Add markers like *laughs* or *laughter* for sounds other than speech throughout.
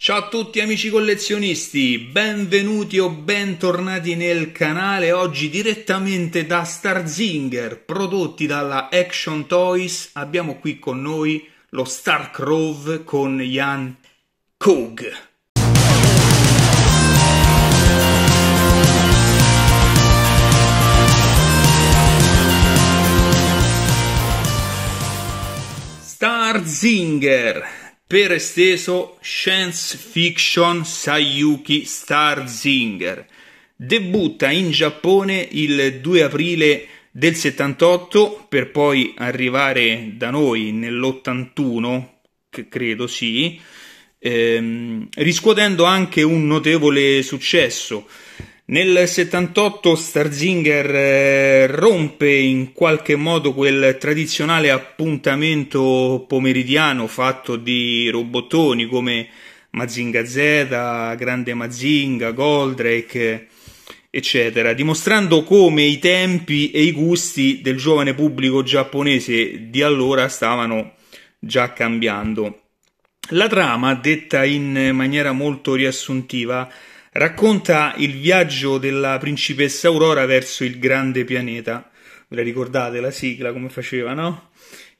Ciao a tutti amici collezionisti, benvenuti o bentornati nel canale oggi direttamente da Starzinger, prodotti dalla Action Toys. Abbiamo qui con noi lo Star Crove con Jan Kog. Starzinger per esteso science fiction Sayuki Starzinger. Debutta in Giappone il 2 aprile del 78 per poi arrivare da noi nell'81, credo sì, ehm, riscuotendo anche un notevole successo. Nel 78 Starzinger eh, rompe in qualche modo quel tradizionale appuntamento pomeridiano fatto di robottoni come Mazinga Z, Grande Mazinga, Goldrake, eccetera, dimostrando come i tempi e i gusti del giovane pubblico giapponese di allora stavano già cambiando. La trama, detta in maniera molto riassuntiva, Racconta il viaggio della principessa Aurora verso il grande pianeta. Ve la ricordate la sigla come faceva, no?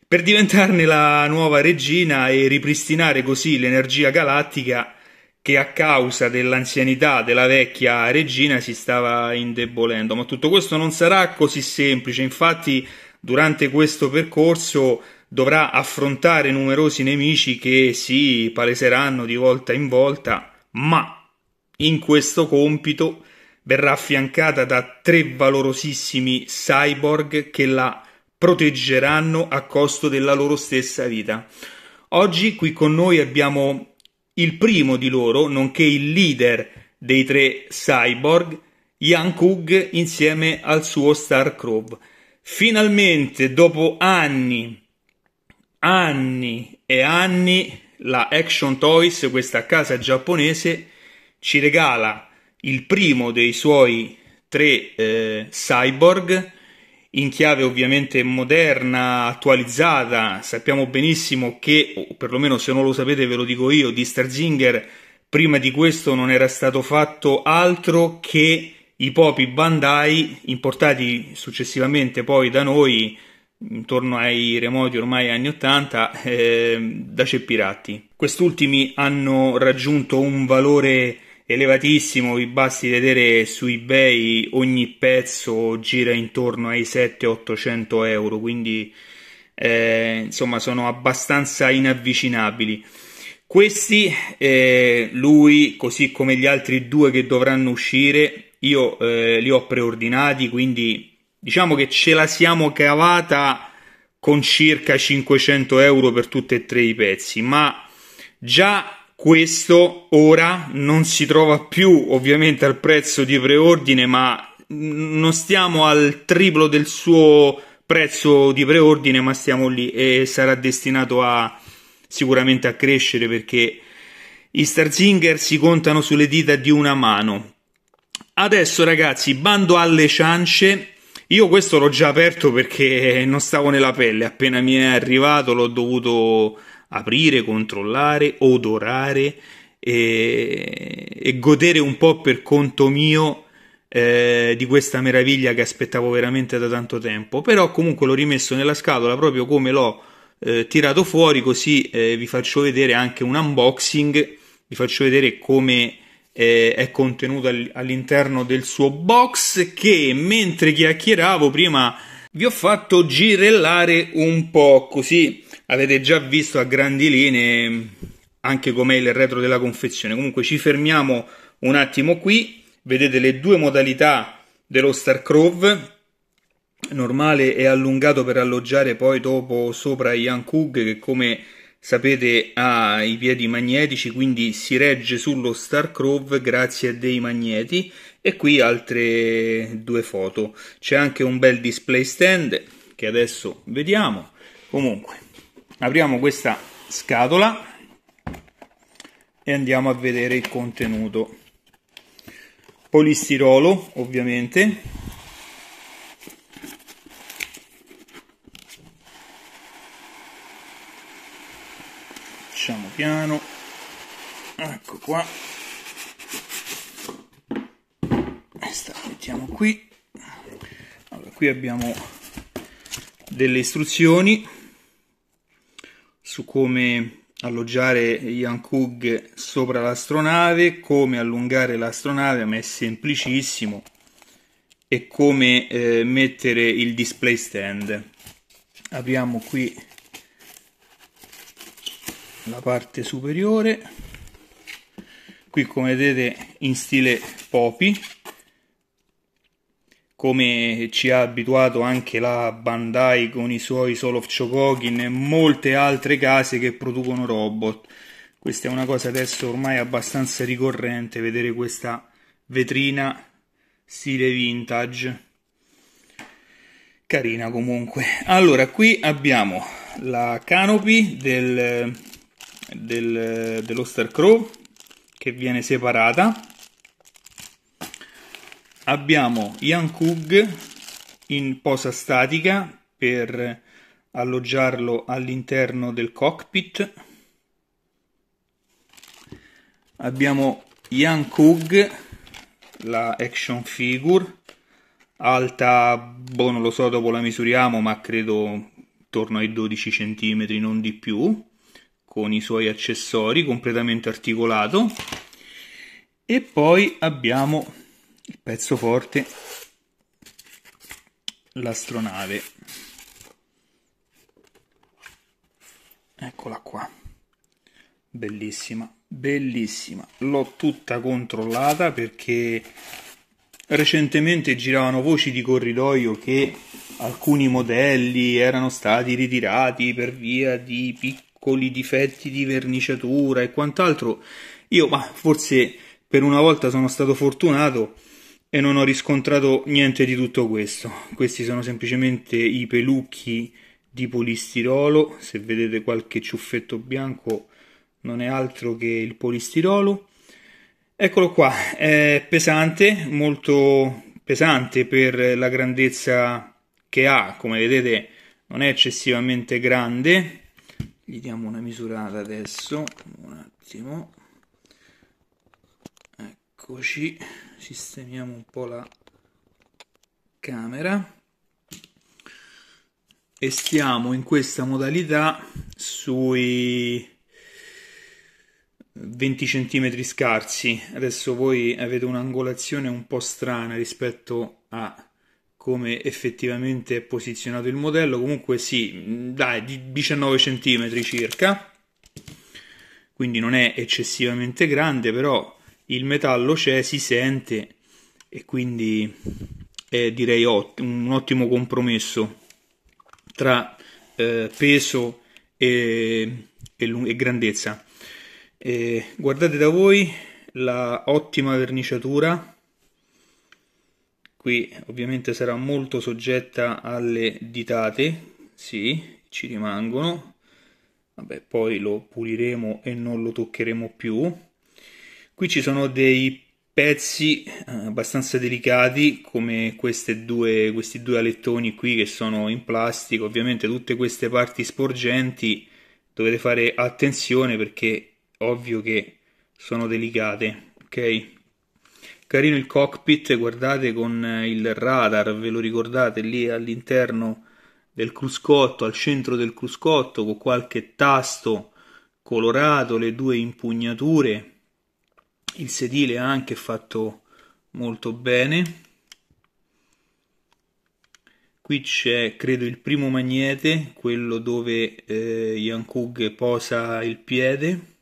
Per diventarne la nuova regina e ripristinare così l'energia galattica che a causa dell'anzianità della vecchia regina si stava indebolendo. Ma tutto questo non sarà così semplice, infatti durante questo percorso dovrà affrontare numerosi nemici che si paleseranno di volta in volta, ma in questo compito verrà affiancata da tre valorosissimi cyborg che la proteggeranno a costo della loro stessa vita. Oggi qui con noi abbiamo il primo di loro, nonché il leader dei tre cyborg, Jan Kug, insieme al suo Star Crow. Finalmente, dopo anni, anni e anni, la Action Toys, questa casa giapponese, ci regala il primo dei suoi tre eh, cyborg in chiave ovviamente moderna, attualizzata. Sappiamo benissimo che, o perlomeno se non lo sapete ve lo dico io, di Starzinger prima di questo non era stato fatto altro che i popi Bandai importati successivamente poi da noi intorno ai remoti ormai anni 80 eh, da Ceppiratti. Quest'ultimi hanno raggiunto un valore elevatissimo, vi basti vedere su eBay ogni pezzo gira intorno ai 700-800 euro, quindi eh, insomma sono abbastanza inavvicinabili. Questi, eh, lui così come gli altri due che dovranno uscire, io eh, li ho preordinati, quindi diciamo che ce la siamo cavata con circa 500 euro per tutti e tre i pezzi, ma già questo ora non si trova più ovviamente al prezzo di preordine, ma non stiamo al triplo del suo prezzo di preordine, ma stiamo lì e sarà destinato a sicuramente a crescere perché i Starzinger si contano sulle dita di una mano. Adesso ragazzi, bando alle ciance, io questo l'ho già aperto perché non stavo nella pelle, appena mi è arrivato l'ho dovuto aprire, controllare, odorare e, e godere un po' per conto mio eh, di questa meraviglia che aspettavo veramente da tanto tempo. Però comunque l'ho rimesso nella scatola proprio come l'ho eh, tirato fuori, così eh, vi faccio vedere anche un unboxing, vi faccio vedere come eh, è contenuto all'interno del suo box che mentre chiacchieravo prima vi ho fatto girellare un po' così avete già visto a grandi linee anche com'è il retro della confezione. Comunque ci fermiamo un attimo qui, vedete le due modalità dello Star Crow normale e allungato per alloggiare poi dopo sopra Ian Cook che come sapete ha i piedi magnetici quindi si regge sullo Star Crow grazie a dei magneti e qui altre due foto c'è anche un bel display stand che adesso vediamo comunque apriamo questa scatola e andiamo a vedere il contenuto polistirolo ovviamente facciamo piano ecco qua questa mettiamo qui allora, qui abbiamo delle istruzioni su come alloggiare Ian Coog sopra l'astronave, come allungare l'astronave, ma è semplicissimo, e come eh, mettere il display stand. Apriamo qui la parte superiore, qui come vedete in stile Poppy, come ci ha abituato anche la Bandai con i suoi Soul of Chocokin e molte altre case che producono robot. Questa è una cosa adesso ormai abbastanza ricorrente, vedere questa vetrina stile vintage. Carina comunque. Allora, qui abbiamo la canopy del, del, dello Star Crow che viene separata abbiamo Ian Kug in posa statica per alloggiarlo all'interno del cockpit. Abbiamo Ian Kug, la action figure, alta, boh, non lo so, dopo la misuriamo, ma credo intorno ai 12 cm, non di più, con i suoi accessori, completamente articolato. E poi abbiamo il pezzo forte, l'astronave. Eccola qua, bellissima, bellissima. L'ho tutta controllata perché recentemente giravano voci di corridoio che alcuni modelli erano stati ritirati per via di piccoli difetti di verniciatura e quant'altro. Io, ma forse per una volta sono stato fortunato e non ho riscontrato niente di tutto questo. Questi sono semplicemente i pelucchi di polistirolo, se vedete qualche ciuffetto bianco non è altro che il polistirolo. Eccolo qua, è pesante, molto pesante per la grandezza che ha, come vedete non è eccessivamente grande. Gli diamo una misurata adesso, un attimo. Eccoci, sistemiamo un po' la camera e stiamo in questa modalità sui 20 cm scarsi. Adesso voi avete un'angolazione un po' strana rispetto a come effettivamente è posizionato il modello, comunque sì, dai, 19 cm circa. Quindi non è eccessivamente grande, però il metallo c'è, si sente e quindi è direi ot- un ottimo compromesso tra eh, peso e, e, e grandezza. E guardate da voi la ottima verniciatura. Qui ovviamente sarà molto soggetta alle ditate, sì, ci rimangono. Vabbè, poi lo puliremo e non lo toccheremo più Qui ci sono dei pezzi eh, abbastanza delicati come due, questi due alettoni qui che sono in plastica, ovviamente tutte queste parti sporgenti dovete fare attenzione perché ovvio che sono delicate, ok? Carino il cockpit, guardate con eh, il radar, ve lo ricordate lì all'interno del cruscotto, al centro del cruscotto con qualche tasto colorato, le due impugnature il sedile è anche fatto molto bene qui c'è credo il primo magnete quello dove eh, Yankug posa il piede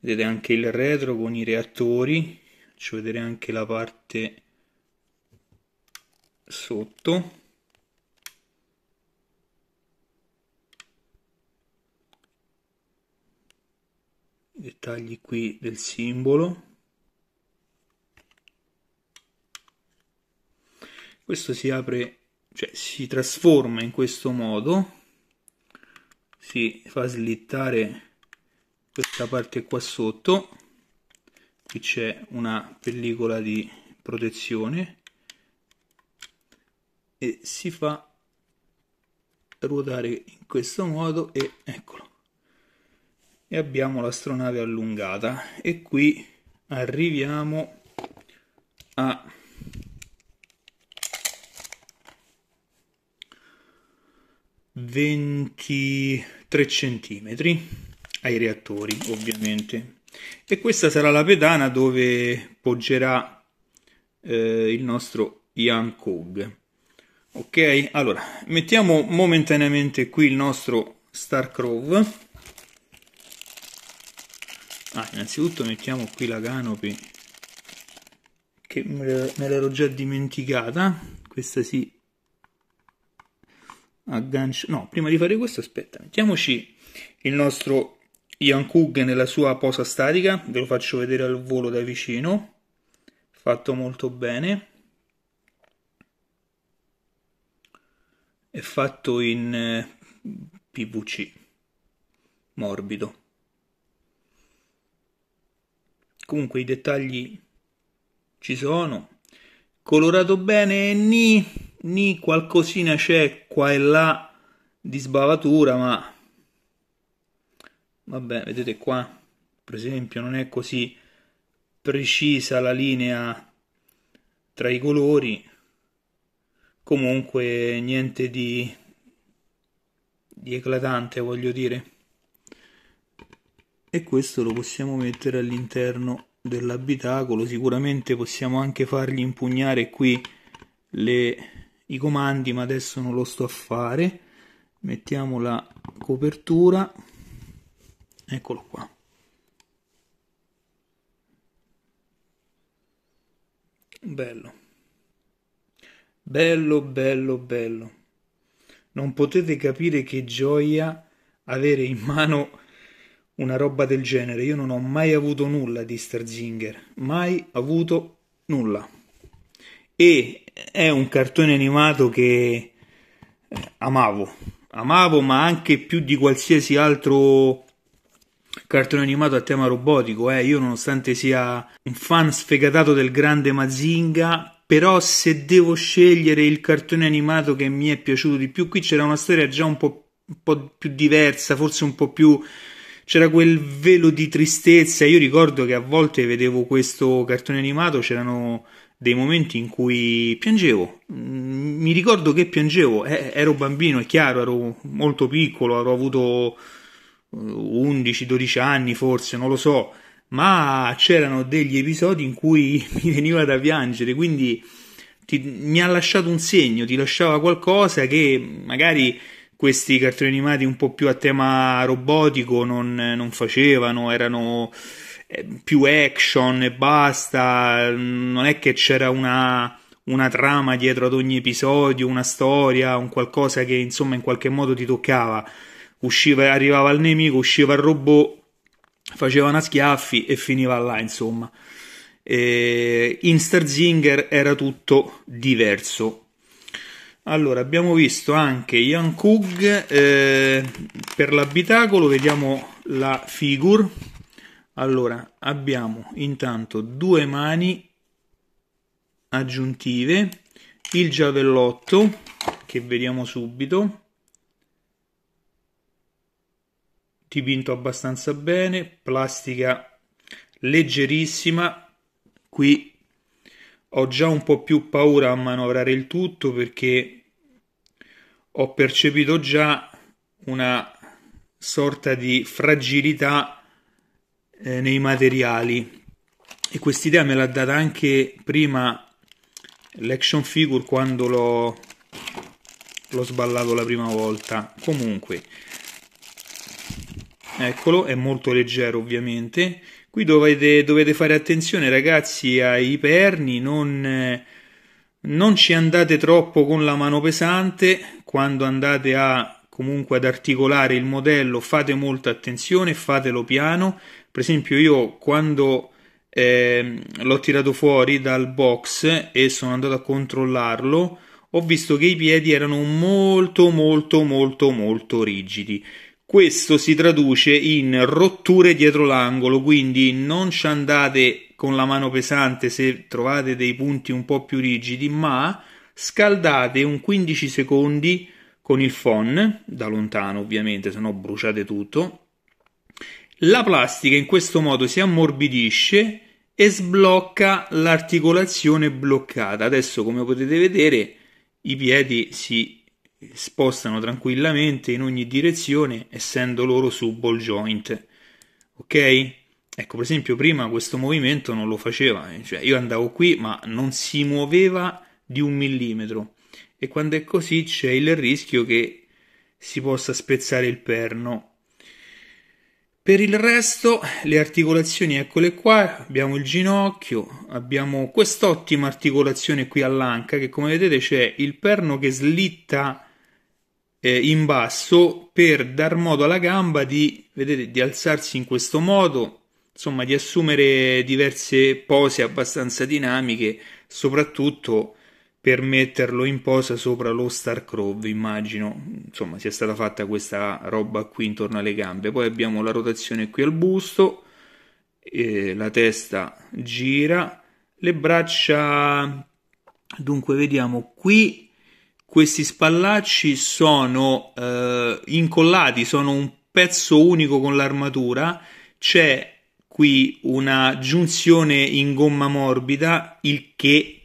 vedete anche il retro con i reattori faccio vedere anche la parte sotto i dettagli qui del simbolo questo si apre cioè si trasforma in questo modo si fa slittare questa parte qua sotto qui c'è una pellicola di protezione e si fa ruotare in questo modo e eccolo e abbiamo l'astronave allungata e qui arriviamo a ventitré centimetri ai reattori ovviamente e questa sarà la pedana dove poggerà eh, il nostro Ian Kog ok allora mettiamo momentaneamente qui il nostro Starcrove ah, innanzitutto mettiamo qui la canopy che me l'ero già dimenticata questa si aggancia no prima di fare questo aspetta mettiamoci il nostro Ian Kug nella sua posa statica ve lo faccio vedere al volo da vicino fatto molto bene è fatto in eh, PVC morbido comunque i dettagli ci sono colorato bene ni, ni qualcosina c'è qua e là di sbavatura ma vabbè vedete qua per esempio non è così precisa la linea tra i colori comunque niente di, di eclatante voglio dire e questo lo possiamo mettere all'interno dell'abitacolo sicuramente possiamo anche fargli impugnare qui le, i comandi ma adesso non lo sto a fare mettiamo la copertura eccolo qua bello bello bello bello non potete capire che gioia avere in mano una roba del genere. Io non ho mai avuto nulla di Starzinger, mai avuto nulla. E è un cartone animato che eh, amavo, amavo, ma anche più di qualsiasi altro cartone animato a tema robotico. Eh. Io, nonostante sia un fan sfegatato del grande Mazinga, però se devo scegliere il cartone animato che mi è piaciuto di più, qui c'era una storia già un po', un po più diversa, forse un po' più c'era quel velo di tristezza. Io ricordo che a volte vedevo questo cartone animato, c'erano dei momenti in cui piangevo. Mm, mi ricordo che piangevo, eh, ero bambino, è chiaro, ero molto piccolo, avrò avuto 11-12 uh, anni forse, non lo so, ma c'erano degli episodi in cui *laughs* mi veniva da piangere, quindi ti, mi ha lasciato un segno, ti lasciava qualcosa che magari questi cartoni animati un po' più a tema robotico non, non facevano, erano eh, più action e basta, non è che c'era una, una trama dietro ad ogni episodio, una storia, un qualcosa che insomma in qualche modo ti toccava. Usciva, arrivava il nemico, usciva il robot, faceva una schiaffi e finiva là, insomma. E in Starzinger era tutto diverso allora, abbiamo visto anche Ian Kug eh, per l'abitacolo, vediamo la figure. Allora, abbiamo intanto due mani aggiuntive, il giavellotto che vediamo subito, dipinto abbastanza bene, plastica leggerissima, qui ho già un po' più paura a manovrare il tutto perché ho percepito già una sorta di fragilità eh, nei materiali e quest'idea me l'ha data anche prima l'action figure quando l'ho, l'ho sballato la prima volta comunque eccolo è molto leggero ovviamente qui dovete, dovete fare attenzione ragazzi ai perni non, non ci andate troppo con la mano pesante quando andate a comunque ad articolare il modello fate molta attenzione, fatelo piano. Per esempio io quando eh, l'ho tirato fuori dal box e sono andato a controllarlo, ho visto che i piedi erano molto molto molto molto rigidi. Questo si traduce in rotture dietro l'angolo, quindi non ci andate con la mano pesante se trovate dei punti un po' più rigidi, ma Scaldate un 15 secondi con il phon, da lontano ovviamente, se no bruciate tutto. La plastica in questo modo si ammorbidisce e sblocca l'articolazione bloccata. Adesso, come potete vedere, i piedi si spostano tranquillamente in ogni direzione, essendo loro su ball joint. Ok? Ecco, per esempio, prima questo movimento non lo faceva, eh, cioè io andavo qui, ma non si muoveva di un millimetro e quando è così c'è il rischio che si possa spezzare il perno. Per il resto le articolazioni eccole qua, abbiamo il ginocchio, abbiamo quest'ottima articolazione qui all'anca che come vedete c'è il perno che slitta eh, in basso per dar modo alla gamba di, vedete, di alzarsi in questo modo, insomma di assumere diverse pose abbastanza dinamiche, soprattutto per metterlo in posa sopra lo Star Crow, immagino, insomma sia stata fatta questa roba qui intorno alle gambe. Poi abbiamo la rotazione qui al busto, eh, la testa gira, le braccia, dunque vediamo qui, questi spallacci sono eh, incollati, sono un pezzo unico con l'armatura, c'è qui una giunzione in gomma morbida, il che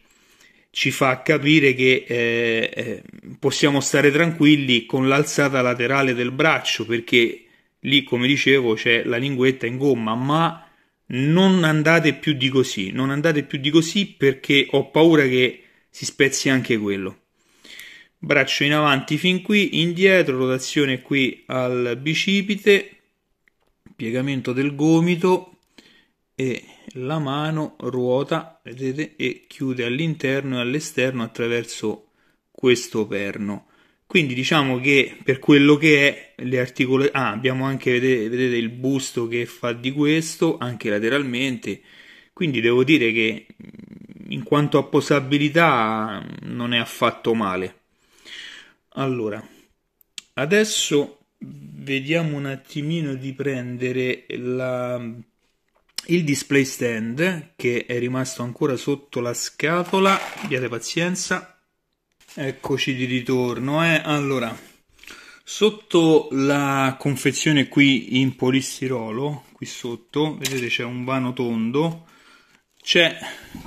ci fa capire che eh, eh, possiamo stare tranquilli con l'alzata laterale del braccio perché lì come dicevo c'è la linguetta in gomma ma non andate più di così non andate più di così perché ho paura che si spezzi anche quello braccio in avanti fin qui indietro rotazione qui al bicipite piegamento del gomito e la mano ruota vedete, e chiude all'interno e all'esterno attraverso questo perno. Quindi diciamo che per quello che è le articolazioni, ah, abbiamo anche vedete, vedete il busto che fa di questo anche lateralmente. Quindi devo dire che in quanto a posabilità non è affatto male. Allora, adesso vediamo un attimino di prendere la il display stand che è rimasto ancora sotto la scatola abbiate pazienza eccoci di ritorno eh. allora sotto la confezione qui in polistirolo qui sotto vedete c'è un vano tondo c'è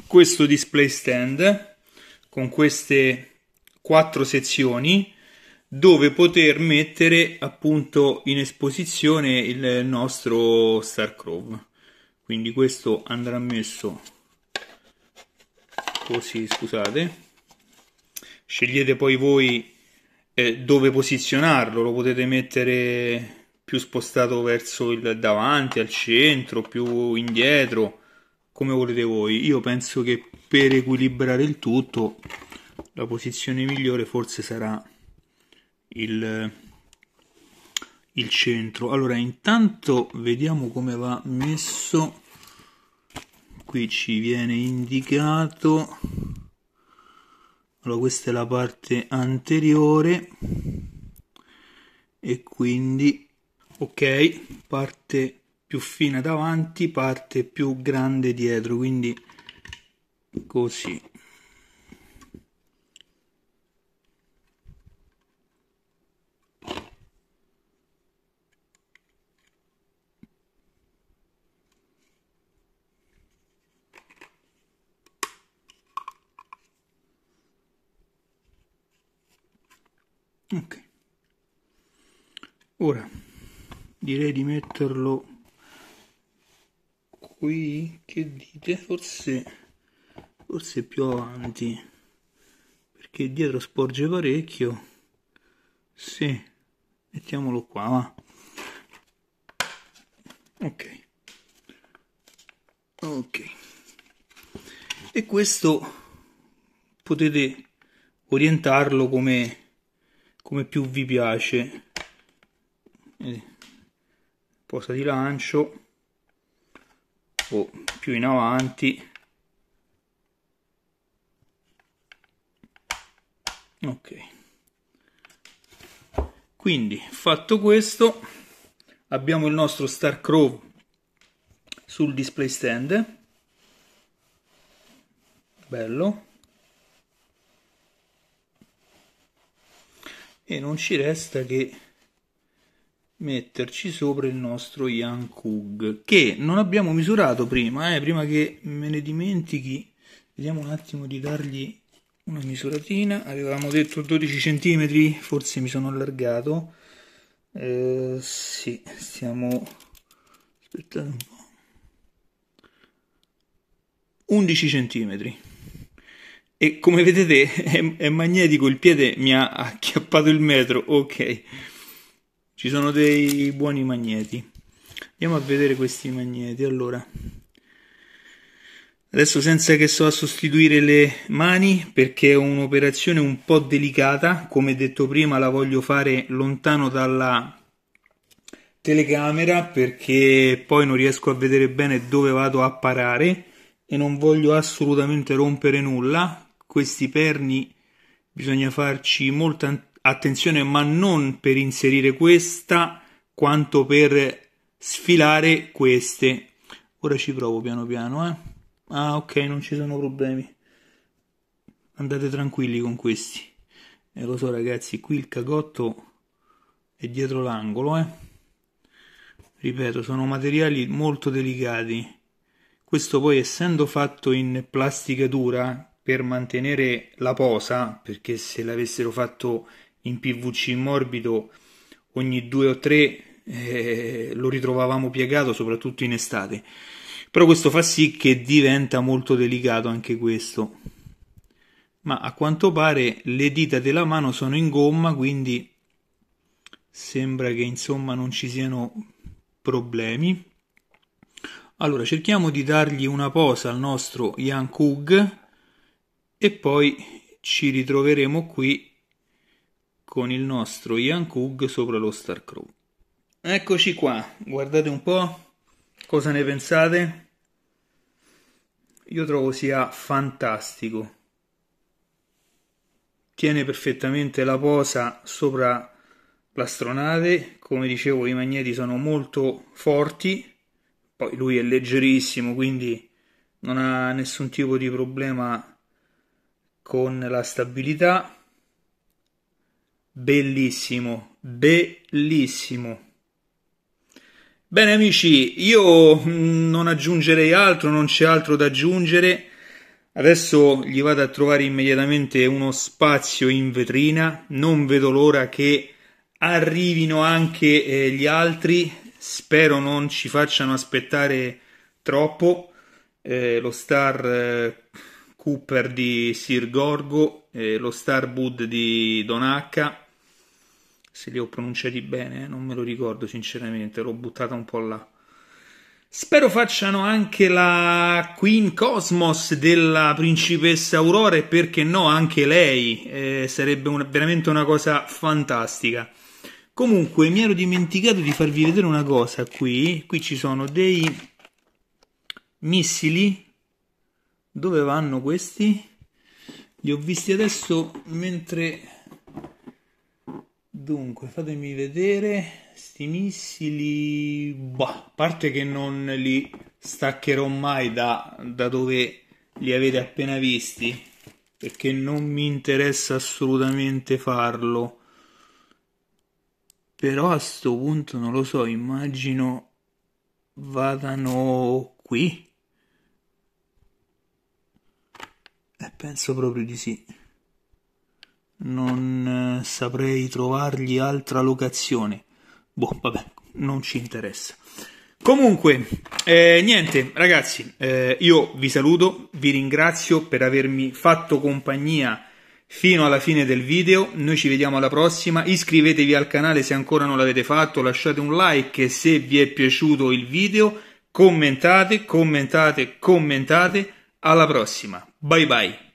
questo display stand con queste quattro sezioni dove poter mettere appunto in esposizione il nostro Starcrow quindi questo andrà messo così scusate scegliete poi voi eh, dove posizionarlo lo potete mettere più spostato verso il davanti al centro più indietro come volete voi io penso che per equilibrare il tutto la posizione migliore forse sarà il il centro allora intanto vediamo come va messo qui ci viene indicato allora questa è la parte anteriore e quindi ok parte più fine davanti parte più grande dietro quindi così ok ora direi di metterlo qui che dite forse forse più avanti perché dietro sporge parecchio sì mettiamolo qua va ok ok e questo potete orientarlo come come più vi piace posa di lancio o oh, più in avanti ok quindi fatto questo abbiamo il nostro star crow sul display stand bello e non ci resta che metterci sopra il nostro Yang Kug che non abbiamo misurato prima, eh, prima che me ne dimentichi vediamo un attimo di dargli una misuratina avevamo detto 12 cm forse mi sono allargato eh, sì, siamo aspettate un po' 11 centimetri e come vedete *laughs* è, è magnetico, il piede mi ha acchiappato il metro, ok. Ci sono dei buoni magneti. Andiamo a vedere questi magneti, allora. Adesso senza che so a sostituire le mani perché è un'operazione un po' delicata, come detto prima la voglio fare lontano dalla telecamera perché poi non riesco a vedere bene dove vado a parare e non voglio assolutamente rompere nulla questi perni bisogna farci molta attenzione, ma non per inserire questa quanto per sfilare queste. Ora ci provo piano piano, eh. Ah, ok, non ci sono problemi. Andate tranquilli con questi. E eh, lo so ragazzi, qui il cagotto è dietro l'angolo, eh. Ripeto, sono materiali molto delicati. Questo poi essendo fatto in plastica dura, per mantenere la posa, perché se l'avessero fatto in PVC morbido ogni due o tre eh, lo ritrovavamo piegato, soprattutto in estate. Però questo fa sì che diventa molto delicato anche questo. Ma a quanto pare le dita della mano sono in gomma, quindi sembra che insomma non ci siano problemi. Allora cerchiamo di dargli una posa al nostro Jan Kug e poi ci ritroveremo qui con il nostro Ian Kug sopra lo Star Crew. Eccoci qua, guardate un po', cosa ne pensate? Io trovo sia fantastico. Tiene perfettamente la posa sopra l'astronave, come dicevo i magneti sono molto forti, poi lui è leggerissimo, quindi non ha nessun tipo di problema con la stabilità. Bellissimo, bellissimo. Bene amici, io mm, non aggiungerei altro, non c'è altro da aggiungere. Adesso gli vado a trovare immediatamente uno spazio in vetrina, non vedo l'ora che arrivino anche eh, gli altri, spero non ci facciano aspettare troppo. Eh, lo star eh, Cooper di Sir Gorgo, eh, lo Starwood di Donacca, se li ho pronunciati bene, eh, non me lo ricordo sinceramente, l'ho buttata un po' là. Spero facciano anche la Queen Cosmos della principessa Aurora e perché no anche lei, eh, sarebbe una, veramente una cosa fantastica. Comunque mi ero dimenticato di farvi vedere una cosa qui, qui ci sono dei missili dove vanno questi? Li ho visti adesso mentre... Dunque, fatemi vedere. Sti missili... Boh, a parte che non li staccherò mai da, da dove li avete appena visti, perché non mi interessa assolutamente farlo. Però a sto punto non lo so, immagino vadano qui E eh, penso proprio di sì. Non eh, saprei trovargli altra locazione. Boh, vabbè, non ci interessa. Comunque, eh, niente, ragazzi, eh, io vi saluto, vi ringrazio per avermi fatto compagnia fino alla fine del video. Noi ci vediamo alla prossima. Iscrivetevi al canale se ancora non l'avete fatto, lasciate un like se vi è piaciuto il video, commentate, commentate, commentate. Alla prossima. 拜拜。